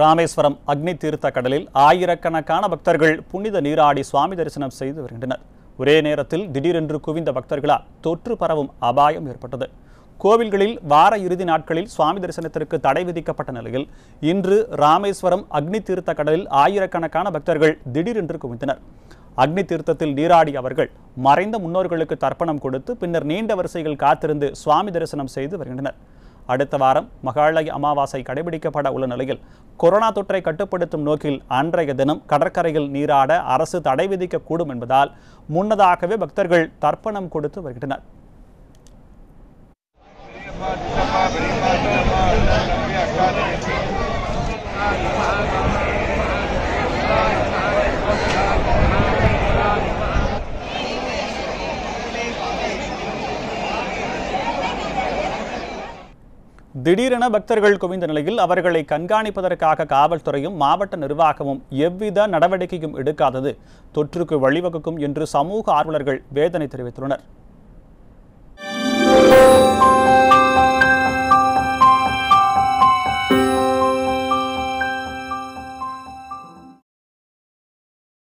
ராமேஸ்வரம் அக்னி தீர்த்த கடலில் ஆயிரக்கணக்கான பக்தர்கள் புனித நீராடி சுவாமி தரிசனம் செய்து வருகின்றனர் ஒரே நேரத்தில் திடீரென்று குவிந்த பக்தர்களால் தொற்று பரவும் அபாயம் ஏற்பட்டது கோவில்களில் வார இறுதி நாட்களில் சுவாமி தரிசனத்திற்கு தடை விதிக்கப்பட்ட நிலையில் இன்று ராமேஸ்வரம் அக்னி தீர்த்த கடலில் ஆயிரக்கணக்கான பக்தர்கள் திடீரென்று குவிந்தனர் அக்னி தீர்த்தத்தில் நீராடி அவர்கள் மறைந்த முன்னோர்களுக்கு தர்ப்பணம் கொடுத்து பின்னர் நீண்ட வரிசைகள் காத்திருந்து சுவாமி தரிசனம் செய்து வருகின்றனர் அடுத்த வாரம் மகாலய அமாவாசை கடைபிடிக்கப்பட உள்ள நிலையில் கொரோனா தொற்றை கட்டுப்படுத்தும் நோக்கில் அன்றைய தினம் கடற்கரையில் நீராட அரசு தடை விதிக்கக்கூடும் என்பதால் முன்னதாகவே பக்தர்கள் தர்ப்பணம் கொடுத்து வருகின்றனர் திடீரென பக்தர்கள் குவிந்த நிலையில் அவர்களை கண்காணிப்பதற்காக காவல்துறையும் மாவட்ட நிர்வாகமும் எவ்வித நடவடிக்கையும் எடுக்காதது தொற்றுக்கு வழிவகுக்கும் என்று சமூக ஆர்வலர்கள் வேதனை தெரிவித்துள்ளனர்